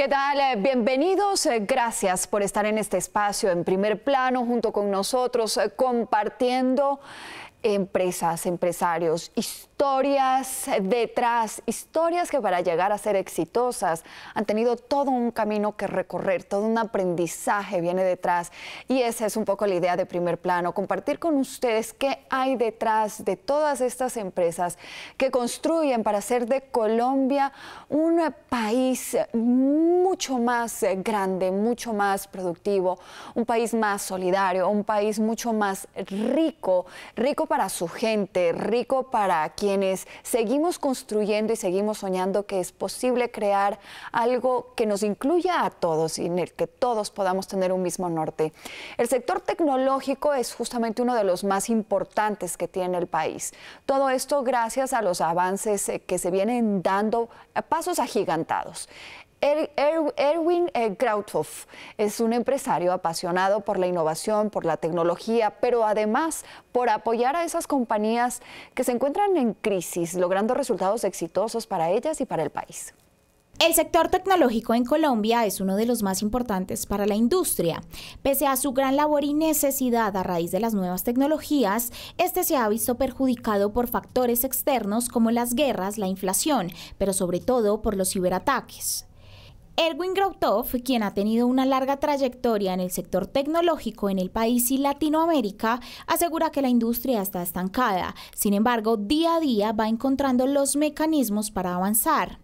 ¿Qué tal? Eh, bienvenidos. Eh, gracias por estar en este espacio en primer plano junto con nosotros eh, compartiendo empresas, empresarios, historias detrás, historias que para llegar a ser exitosas han tenido todo un camino que recorrer, todo un aprendizaje viene detrás. Y esa es un poco la idea de primer plano, compartir con ustedes qué hay detrás de todas estas empresas que construyen para hacer de Colombia un país mucho más grande, mucho más productivo, un país más solidario, un país mucho más rico, rico para su gente, rico para quienes quienes seguimos construyendo y seguimos soñando que es posible crear algo que nos incluya a todos y en el que todos podamos tener un mismo norte. El sector tecnológico es justamente uno de los más importantes que tiene el país. Todo esto gracias a los avances eh, que se vienen dando, a eh, pasos agigantados. Er, er, Erwin eh, Krauthoff es un empresario apasionado por la innovación, por la tecnología, pero además por apoyar a esas compañías que se encuentran en crisis, logrando resultados exitosos para ellas y para el país. El sector tecnológico en Colombia es uno de los más importantes para la industria. Pese a su gran labor y necesidad a raíz de las nuevas tecnologías, este se ha visto perjudicado por factores externos como las guerras, la inflación, pero sobre todo por los ciberataques. Erwin Grautov, quien ha tenido una larga trayectoria en el sector tecnológico en el país y Latinoamérica, asegura que la industria está estancada. Sin embargo, día a día va encontrando los mecanismos para avanzar.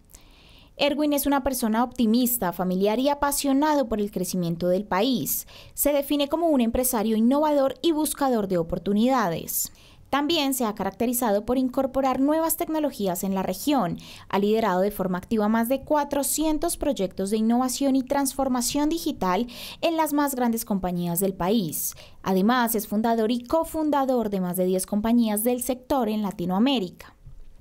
Erwin es una persona optimista, familiar y apasionado por el crecimiento del país. Se define como un empresario innovador y buscador de oportunidades. También se ha caracterizado por incorporar nuevas tecnologías en la región. Ha liderado de forma activa más de 400 proyectos de innovación y transformación digital en las más grandes compañías del país. Además, es fundador y cofundador de más de 10 compañías del sector en Latinoamérica.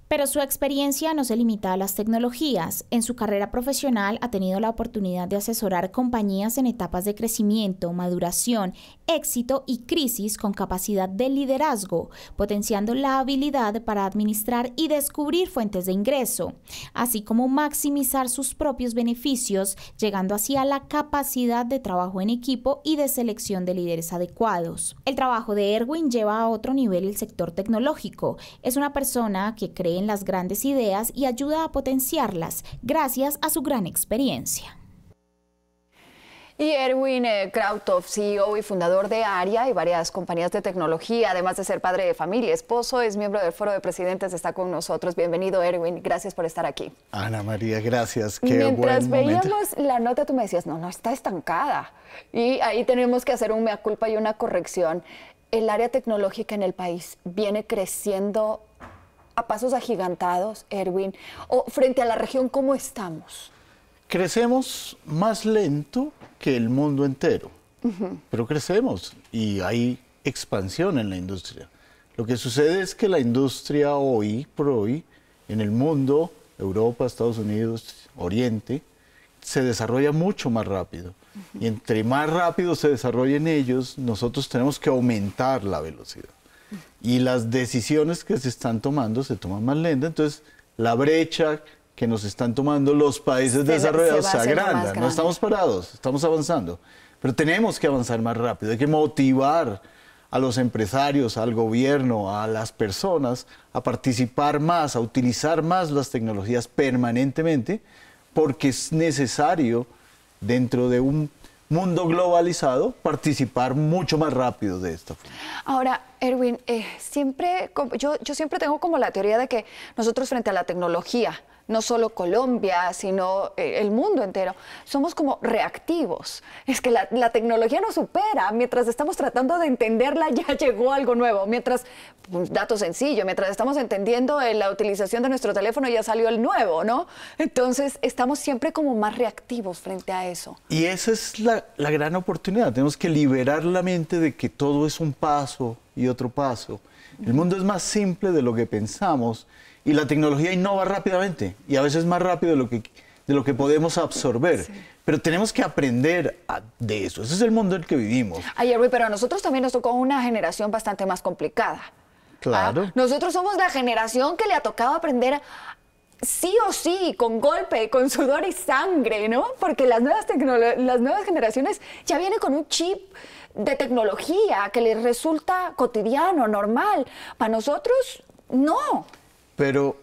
Pero su experiencia no se limita a las tecnologías. En su carrera profesional ha tenido la oportunidad de asesorar compañías en etapas de crecimiento, maduración, éxito y crisis con capacidad de liderazgo, potenciando la habilidad para administrar y descubrir fuentes de ingreso, así como maximizar sus propios beneficios, llegando así a la capacidad de trabajo en equipo y de selección de líderes adecuados. El trabajo de Erwin lleva a otro nivel el sector tecnológico. Es una persona que cree en las grandes ideas y ayuda a potenciarlas gracias a su gran experiencia. Y Erwin eh, Krautov, CEO y fundador de ARIA y varias compañías de tecnología, además de ser padre de familia, y esposo, es miembro del Foro de Presidentes, está con nosotros. Bienvenido, Erwin. Gracias por estar aquí. Ana María, gracias. Qué Mientras veíamos la nota, tú me decías, no, no, está estancada. Y ahí tenemos que hacer un mea culpa y una corrección. El área tecnológica en el país viene creciendo a pasos agigantados, Erwin? ¿O frente a la región cómo estamos? Crecemos más lento que el mundo entero, pero crecemos y hay expansión en la industria. Lo que sucede es que la industria hoy por hoy en el mundo, Europa, Estados Unidos, Oriente, se desarrolla mucho más rápido. Y entre más rápido se desarrollen ellos, nosotros tenemos que aumentar la velocidad y las decisiones que se están tomando se toman más lenta. Entonces, la brecha que nos están tomando los países desarrollados se, agranda. No estamos parados, estamos avanzando. Pero tenemos que avanzar más rápido. Hay que motivar a los empresarios, al gobierno, a las personas a participar más, a utilizar más las tecnologías permanentemente, porque es necesario dentro de un mundo globalizado, participar mucho más rápido de esta forma. Ahora, Erwin, eh, siempre, yo, yo siempre tengo como la teoría de que nosotros frente a la tecnología, no solo Colombia, sino eh, el mundo entero. Somos como reactivos. Es que la, tecnología nos supera. Mientras estamos tratando de entenderla, ya llegó algo nuevo. Mientras, un pues, dato sencillo, mientras estamos entendiendo eh, la utilización de nuestro teléfono, ya salió el nuevo, ¿no? Entonces, estamos siempre como más reactivos frente a eso. Y esa es la gran oportunidad. Tenemos que liberar la mente de que todo es un paso y otro paso. El mundo es más simple de lo que pensamos y la tecnología innova rápidamente y a veces más rápido de lo que, de lo que podemos absorber. Pero tenemos que aprender de eso. Ese es el mundo en el que vivimos. Ayer, pero a nosotros también nos tocó una generación bastante más complicada. ¿ah? Claro. Nosotros somos la generación que le ha tocado aprender sí o sí, con golpe, con sudor y sangre, ¿no? Porque las nuevas, las nuevas generaciones ya vienen con un chip de tecnología que les resulta cotidiano, normal. Para nosotros, no. Pero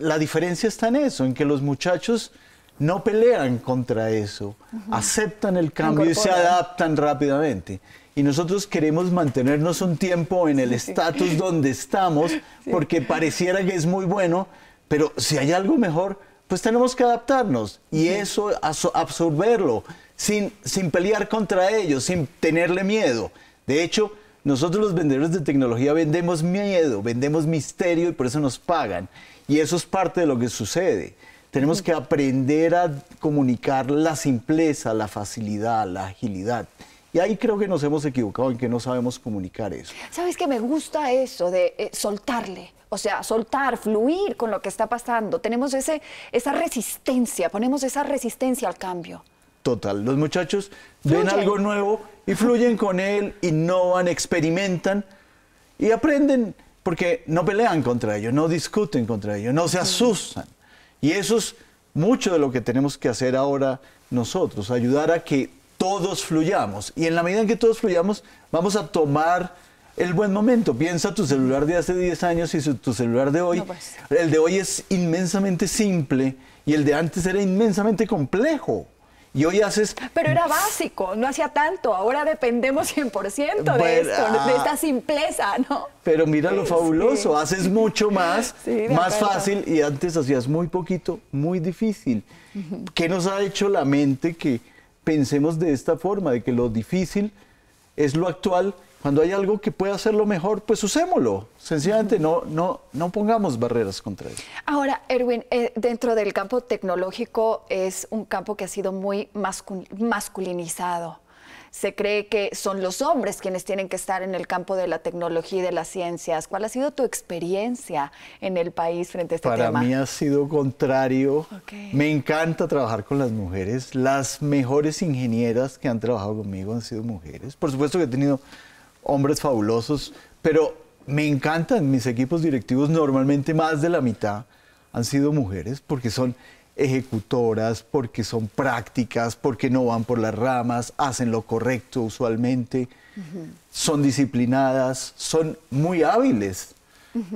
la diferencia está en eso, en que los muchachos no pelean contra eso, aceptan el cambio y se adaptan rápidamente. Y nosotros queremos mantenernos un tiempo en el estatus donde estamos, porque pareciera que es muy bueno, pero si hay algo mejor, pues tenemos que adaptarnos y eso absorberlo, sin, sin pelear contra ellos, sin tenerle miedo. De hecho, nosotros los vendedores de tecnología vendemos miedo, vendemos misterio y por eso nos pagan. Y eso es parte de lo que sucede. Tenemos que aprender a comunicar la simpleza, la facilidad, la agilidad. Y ahí creo que nos hemos equivocado en que no sabemos comunicar eso. ¿Sabes que me gusta eso de eh, soltarle? O sea, soltar, fluir con lo que está pasando. Tenemos esa resistencia, ponemos esa resistencia al cambio total. Los muchachos ven algo nuevo y fluyen con él, innovan, experimentan y aprenden porque no pelean contra ellos, no discuten contra ellos, no se asustan. Y eso es mucho de lo que tenemos que hacer ahora nosotros, ayudar a que todos fluyamos. Y en la medida en que todos fluyamos, vamos a tomar el buen momento. Piensa tu celular de hace 10 años y tu celular de hoy. Pues. El de hoy es inmensamente simple y el de antes era inmensamente complejo y hoy haces... Pero era básico, no hacía tanto, ahora dependemos 100% de esto, de ah. esta simpleza, ¿no? Pero mira lo fabuloso, haces mucho más, más fácil y antes hacías muy poquito, muy difícil. ¿Qué nos ha hecho la mente que pensemos de esta forma, de que lo difícil es lo actual cuando hay algo que pueda hacerlo mejor, pues usémoslo. Sencillamente no, no, no pongamos barreras contra eso. Ahora, Erwin, eh, dentro del campo tecnológico es un campo que ha sido muy masculinizado se cree que son los hombres quienes tienen que estar en el campo de la tecnología y de las ciencias. ¿Cuál ha sido tu experiencia en el país frente a este tema? Para mí ha sido contrario. Me encanta trabajar con las mujeres. Las mejores ingenieras que han trabajado conmigo han sido mujeres. Por supuesto que he tenido hombres fabulosos, pero me encantan mis equipos directivos, normalmente más de la mitad han sido mujeres porque son ejecutoras, porque son prácticas, porque no van por las ramas, hacen lo correcto usualmente, son disciplinadas, son muy hábiles.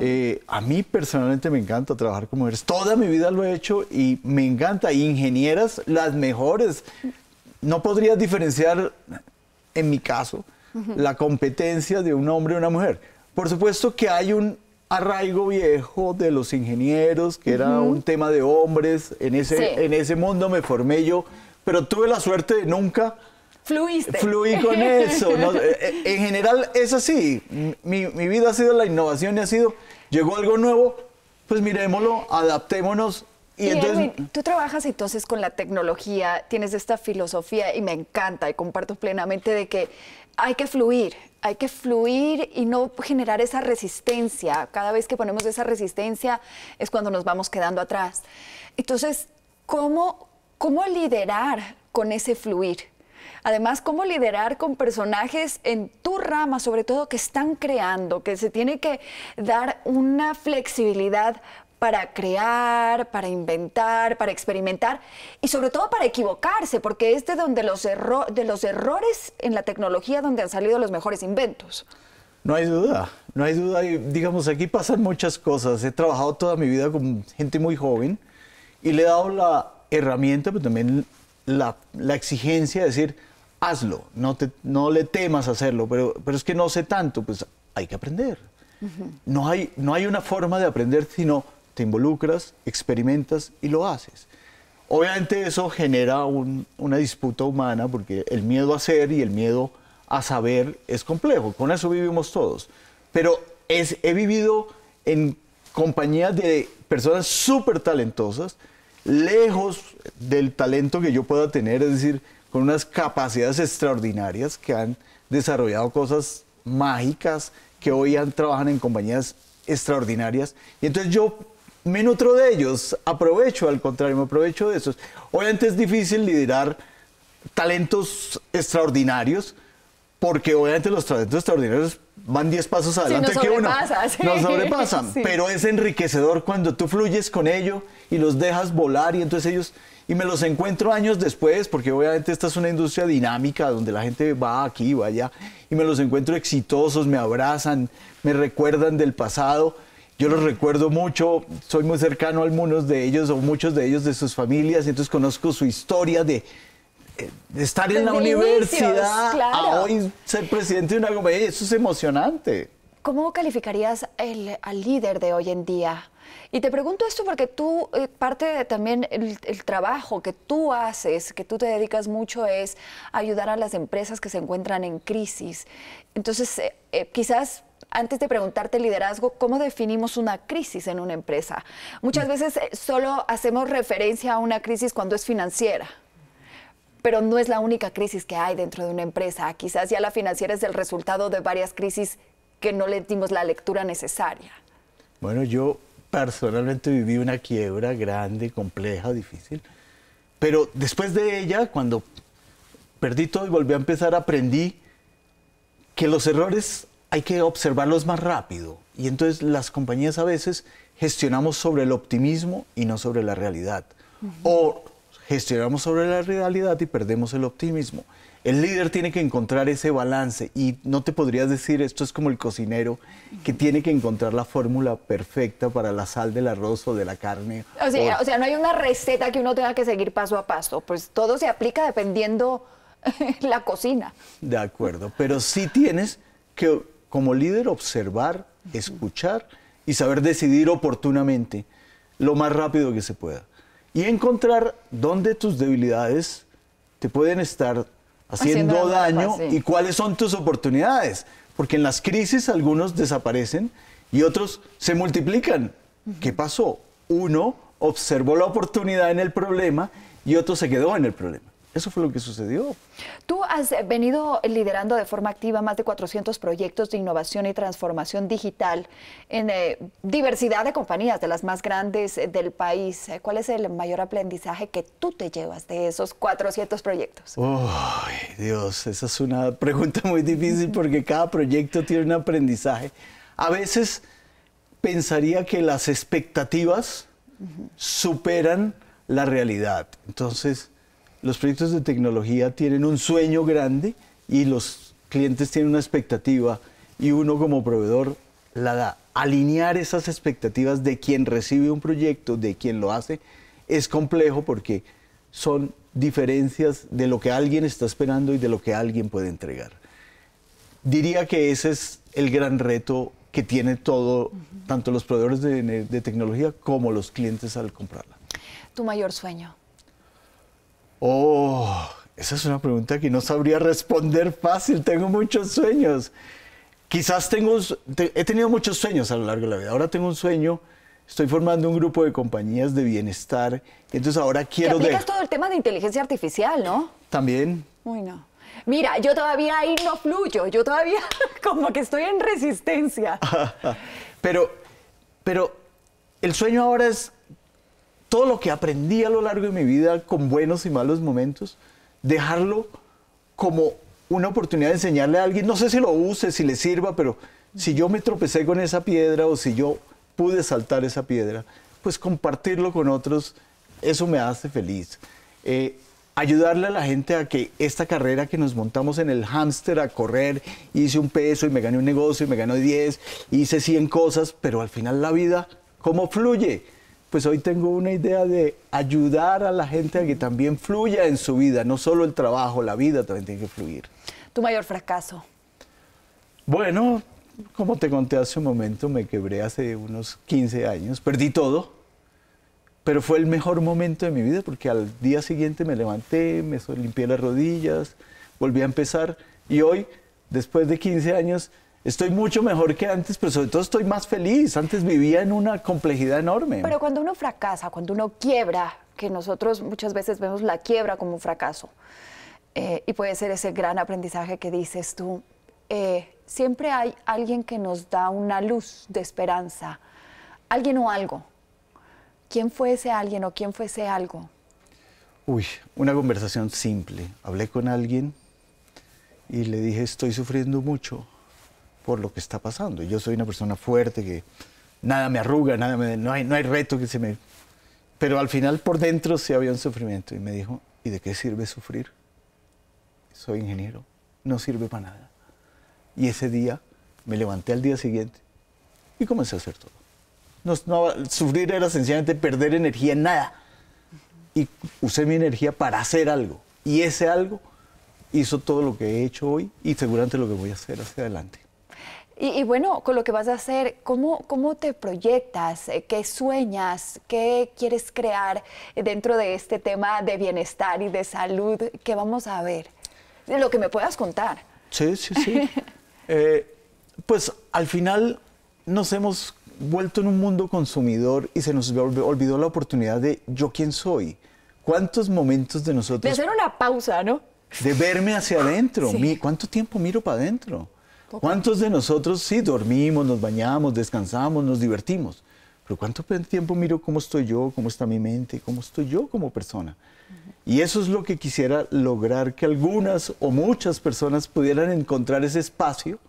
Eh, a mí personalmente me encanta trabajar con mujeres. Toda mi vida lo he hecho y me encanta. Ingenieras, las mejores. No podrías diferenciar, en mi caso, la competencia de un hombre y una mujer. Por supuesto que hay un arraigo viejo de los ingenieros, que era un tema de hombres, en ese, en ese mundo me formé yo, pero tuve la suerte de nunca... Fluiste. Fluí con eso. Eh, eh, en general es así. Mi, mi vida ha sido la innovación y ha sido, llegó algo nuevo, pues miremoslo, adaptémonos tú trabajas entonces con la tecnología, tienes esta filosofía y me encanta y comparto plenamente de que hay que fluir, hay que fluir y no generar esa resistencia. Cada vez que ponemos esa resistencia es cuando nos vamos quedando atrás. Entonces, ¿cómo, cómo liderar con ese fluir? Además, cómo liderar con personajes en tu rama, sobre todo que están creando, que se tiene que dar una flexibilidad para crear, para inventar, para experimentar y sobre todo para equivocarse, porque es de donde los, de los errores en la tecnología donde han salido los mejores inventos. No hay duda, no hay duda. digamos, aquí pasan muchas cosas. He trabajado toda mi vida con gente muy joven y le he dado la herramienta, pero también la, exigencia de decir, hazlo, no, te, no le temas hacerlo, pero, pero es que no sé tanto, pues hay que aprender. no, hay, no hay una forma de aprender, sino te involucras, experimentas y lo haces. Obviamente eso genera una disputa humana porque el miedo a ser y el miedo a saber es complejo, con eso vivimos todos. Pero he vivido en compañías de personas súper talentosas, lejos del talento que yo pueda tener, es decir, con unas capacidades extraordinarias que han desarrollado cosas mágicas que hoy trabajan en compañías extraordinarias. Y entonces yo me nutro de ellos, aprovecho, al contrario, me aprovecho de esos. Obviamente es difícil liderar talentos extraordinarios, porque obviamente los talentos extraordinarios van 10 pasos adelante que uno. sobrepasan, pero es enriquecedor cuando tú fluyes con ello y los dejas volar y entonces ellos y me los encuentro años después, porque obviamente esta es una industria dinámica donde la gente va aquí, va allá, y me los encuentro exitosos, me abrazan, me recuerdan del pasado yo los recuerdo mucho, soy muy cercano a algunos de ellos o muchos de ellos de sus familias, entonces conozco su historia de, eh, estar en la universidad a hoy ser presidente de una compañía, eh, eso es emocionante. ¿Cómo calificarías al líder de hoy en día? Y te pregunto esto porque tú, eh, parte también el, trabajo que tú haces, que tú te dedicas mucho, es ayudar a las empresas que se encuentran en crisis. Entonces, quizás antes de preguntarte liderazgo, ¿cómo definimos una crisis en una empresa? Muchas mm. veces eh, solo hacemos referencia a una crisis cuando es financiera, pero no es la única crisis que hay dentro de una empresa. Quizás ya la financiera es el resultado de varias crisis que no le dimos la lectura necesaria. Bueno, yo personalmente viví una quiebra grande, compleja, difícil, pero después de ella, cuando perdí todo y volví a empezar, aprendí que los errores hay que observarlos más rápido. Y entonces las compañías a veces gestionamos sobre el optimismo y no sobre la realidad. O gestionamos sobre la realidad y perdemos el optimismo. El líder tiene que encontrar ese balance y no te podrías decir, esto es como el cocinero que tiene que encontrar la fórmula perfecta para la sal del arroz o de la carne. O sea, o sea, no hay una receta que uno tenga que seguir paso a paso, pues todo se aplica dependiendo la cocina. De acuerdo, pero sí tienes que como líder observar, escuchar y saber decidir oportunamente lo más rápido que se pueda. Y encontrar dónde tus debilidades te pueden estar haciendo, daño y cuáles son tus oportunidades. Porque en las crisis algunos desaparecen y otros se multiplican. ¿Qué pasó? Uno observó la oportunidad en el problema y otro se quedó en el problema. Eso fue lo que sucedió. Tú has venido liderando de forma activa más de 400 proyectos de innovación y transformación digital en eh, diversidad de compañías, de las más grandes eh, del país. Eh, ¿Cuál es el mayor aprendizaje que tú te llevas de esos 400 proyectos? Uy, Dios, esa es una pregunta muy difícil porque cada proyecto tiene un aprendizaje. A veces pensaría que las expectativas superan la realidad. Entonces, los proyectos de tecnología tienen un sueño grande y los clientes tienen una expectativa y uno como proveedor la da. Alinear esas expectativas de quien recibe un proyecto, de quien lo hace, es complejo porque son diferencias de lo que alguien está esperando y de lo que alguien puede entregar. Diría que ese es el gran reto que tiene todo, tanto los proveedores de tecnología como los clientes al comprarla. Tu mayor sueño. Oh, esa es una pregunta que no sabría responder fácil. Tengo muchos sueños. Quizás tengo, he tenido muchos sueños a lo largo de la vida. Ahora tengo un sueño. Estoy formando un grupo de compañías de bienestar. entonces ahora quiero. Te todo el tema de inteligencia artificial, ¿no? También. Uy, no. Mira, yo todavía ahí no fluyo. Yo todavía como que estoy en resistencia. pero, pero el sueño ahora es todo lo que aprendí a lo largo de mi vida con buenos y malos momentos, dejarlo como una oportunidad de enseñarle a alguien, no sé si lo use, si le sirva, pero si yo me tropecé con esa piedra o si yo pude saltar esa piedra, pues compartirlo con otros, eso me hace feliz. Eh, ayudarle a la gente a que esta carrera que nos montamos en el hámster a correr, hice un peso y me gané un negocio y me gané 10, hice 100 cosas, pero al final la vida, ¿cómo fluye? pues hoy tengo una idea de ayudar a la gente a que también fluya en su vida, no solo el trabajo, la vida también tiene que fluir. ¿Tu mayor fracaso? Bueno, como te conté hace un momento, me quebré hace unos 15 años, perdí todo, pero fue el mejor momento de mi vida porque al día siguiente me levanté, me limpié las rodillas, volví a empezar y hoy, después de 15 años, Estoy mucho mejor que antes, pero sobre todo estoy más feliz. Antes vivía en una complejidad enorme. Pero cuando uno fracasa, cuando uno quiebra, que nosotros muchas veces vemos la quiebra como un fracaso, eh, y puede ser ese gran aprendizaje que dices tú, eh, siempre hay alguien que nos da una luz de esperanza, alguien o algo. ¿Quién fue ese alguien o quién fue ese algo? Uy, una conversación simple. Hablé con alguien y le dije, estoy sufriendo mucho por lo que está pasando. Yo soy una persona fuerte que nada me arruga, nada me, no, hay, no hay reto que se me... Pero al final por dentro sí había un sufrimiento y me dijo, ¿y de qué sirve sufrir? Soy ingeniero, no sirve para nada. Y ese día me levanté al día siguiente y comencé a hacer todo. No, sufrir era sencillamente perder energía en nada. Y usé mi energía para hacer algo. Y ese algo hizo todo lo que he hecho hoy y seguramente lo que voy a hacer hacia adelante. Y, bueno, con lo que vas a hacer, ¿cómo, cómo te proyectas? Eh, ¿Qué sueñas? ¿Qué quieres crear dentro de este tema de bienestar y de salud? ¿Qué vamos a ver? Lo que me puedas contar. Sí, sí, sí. Eh, pues al final nos hemos vuelto en un mundo consumidor y se nos olvidó la oportunidad de yo quién soy. ¿Cuántos momentos de nosotros... De hacer una pausa, ¿no? De verme hacia adentro. ¿Cuánto tiempo miro para adentro? ¿Cuántos de nosotros sí dormimos, nos bañamos, descansamos, nos divertimos? Pero ¿cuánto tiempo miro cómo estoy yo, cómo está mi mente, cómo estoy yo como persona? Y eso es lo que quisiera lograr, que algunas o muchas personas pudieran encontrar ese espacio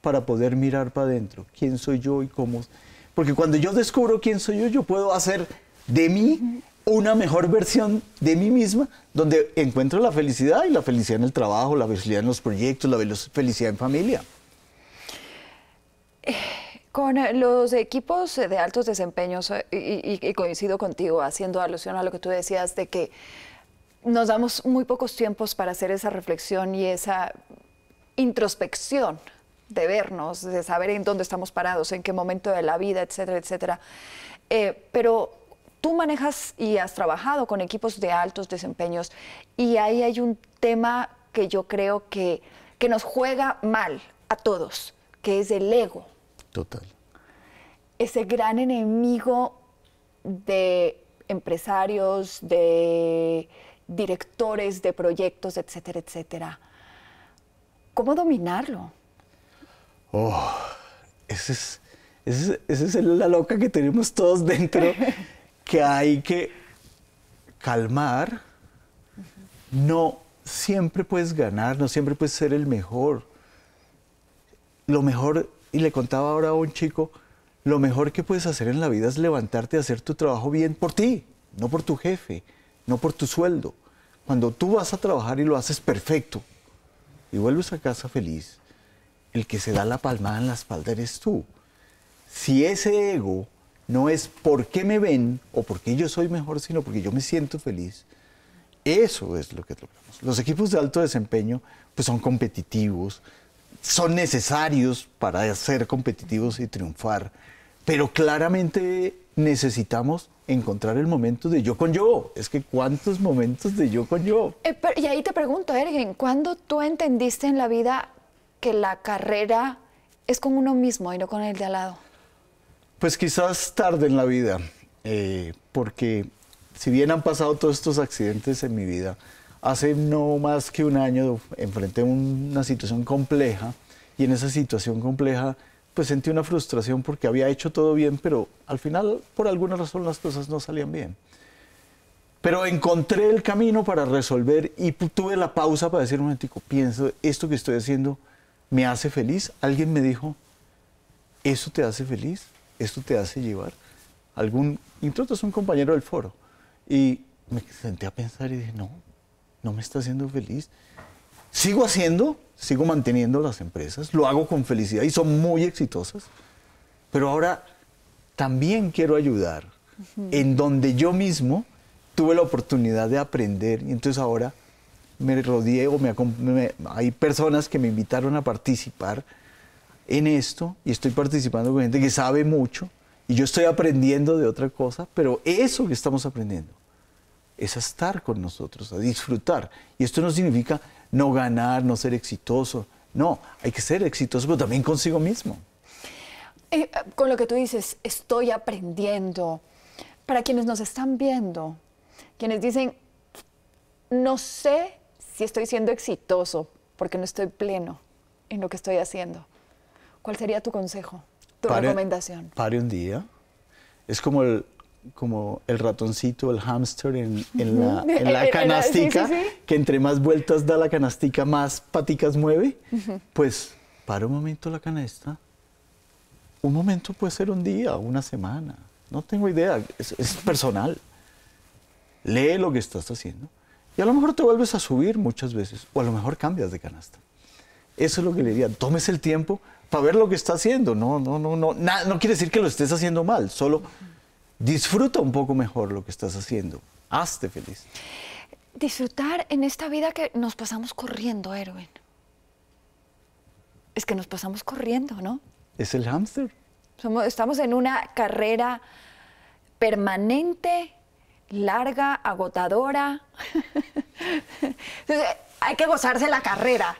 para poder mirar para adentro, quién soy yo y cómo... Porque cuando yo descubro quién soy yo, yo puedo hacer de mí una mejor versión de mí misma, donde encuentro la felicidad y la felicidad en el trabajo, la felicidad en los proyectos, la felicidad en familia. Con eh, los equipos eh, de altos desempeños, eh, y, coincido contigo, haciendo alusión a lo que tú decías de que nos damos muy pocos tiempos para hacer esa reflexión y esa introspección de vernos, de saber en dónde estamos parados, en qué momento de la vida, etcétera, etcétera. pero tú manejas y has trabajado con equipos de altos desempeños y ahí hay un tema que yo creo que, que nos juega mal a todos, que es el ego Total. Ese gran enemigo de empresarios, de directores de proyectos, etcétera, etcétera. ¿Cómo dominarlo? Oh, esa es, la loca que tenemos todos dentro, que hay que calmar. No siempre puedes ganar, no siempre puedes ser el mejor. Lo mejor y le contaba ahora a un chico, lo mejor que puedes hacer en la vida es levantarte y hacer tu trabajo bien por ti, no por tu jefe, no por tu sueldo. Cuando tú vas a trabajar y lo haces perfecto y vuelves a casa feliz, el que se da la palmada en la espalda eres tú. Si ese ego no es por qué me ven o por qué yo soy mejor, sino porque yo me siento feliz, eso es lo que logramos. Los equipos de alto desempeño pues son competitivos, son necesarios para ser competitivos y triunfar, pero claramente necesitamos encontrar el momento de yo con yo. Es que cuántos momentos de yo con yo. Eh, y ahí te pregunto, Ergen, ¿cuándo tú entendiste en la vida que la carrera es con uno mismo y no con el de al lado? Pues quizás tarde en la vida, eh, porque si bien han pasado todos estos accidentes en mi vida, hace no más que un año enfrenté una situación compleja y en esa situación compleja pues sentí una frustración porque había hecho todo bien, pero al final por alguna razón las cosas no salían bien. Pero encontré el camino para resolver y tuve la pausa para decir un momentico, pienso, esto que estoy haciendo me hace feliz. Alguien me dijo, ¿eso te hace feliz? ¿Esto te hace llevar? Algún, incluso es un compañero del foro. Y me senté a pensar y dije, no, no me está haciendo feliz. Sigo haciendo, sigo manteniendo las empresas, lo hago con felicidad y son muy exitosas, pero ahora también quiero ayudar en donde yo mismo tuve la oportunidad de aprender y entonces ahora me rodeo, hay personas que me invitaron a participar en esto y estoy participando con gente que sabe mucho y yo estoy aprendiendo de otra cosa, pero eso que estamos aprendiendo es a estar con nosotros, a disfrutar. Y esto no significa no ganar, no ser exitoso. No, hay que ser exitoso, pero también consigo mismo. Eh, con lo que tú dices, estoy aprendiendo. Para quienes nos están viendo, quienes dicen, no sé si estoy siendo exitoso porque no estoy pleno en lo que estoy haciendo, ¿cuál sería tu consejo, tu recomendación? Pare un día. Es como el, como el ratoncito, el hamster en, la, en canastica, que entre más vueltas da la canastica, más paticas mueve, pues para un momento la canasta, un momento puede ser un día, una semana, no tengo idea, es, personal. Lee lo que estás haciendo y a lo mejor te vuelves a subir muchas veces o a lo mejor cambias de canasta. Eso es lo que le diría, tomes el tiempo para ver lo que está haciendo, no, no, no, no, no quiere decir que lo estés haciendo mal, solo disfruta un poco mejor lo que estás haciendo. Hazte feliz. Disfrutar en esta vida que nos pasamos corriendo, Erwin. Es que nos pasamos corriendo, ¿no? Es el hámster. estamos en una carrera permanente, larga, agotadora. hay que gozarse la carrera.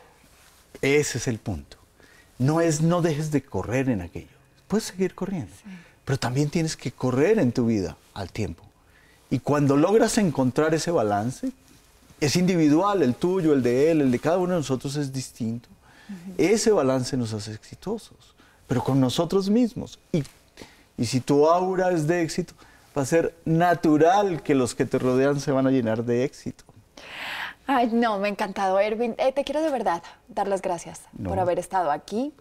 Ese es el punto. No es no dejes de correr en aquello. Puedes seguir corriendo pero también tienes que correr en tu vida al tiempo. Y cuando logras encontrar ese balance, es individual, el tuyo, el de él, el de cada uno de nosotros es distinto. Ese balance nos hace exitosos, pero con nosotros mismos. Y, y si tu aura es de éxito, va a ser natural que los que te rodean se van a llenar de éxito. Ay, no, me ha encantado, Erwin. Eh, te quiero de verdad dar las gracias por haber estado aquí.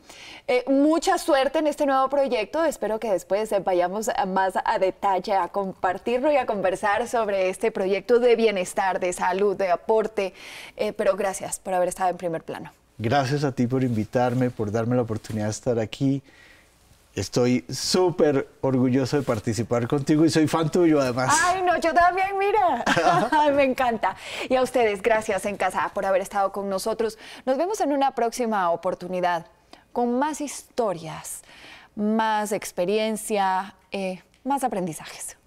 Eh, mucha suerte en este nuevo proyecto. Espero que después eh, vayamos más a detalle a compartirlo y a conversar sobre este proyecto de bienestar, de salud, de aporte. pero gracias por haber estado en primer plano. Gracias a ti por invitarme, por darme la oportunidad de estar aquí. Estoy súper orgulloso de participar contigo y soy fan tuyo además. Ay, no, yo también, mira. me encanta. Y a ustedes, gracias en casa por haber estado con nosotros. Nos vemos en una próxima oportunidad con más historias, más experiencia, eh, más aprendizajes.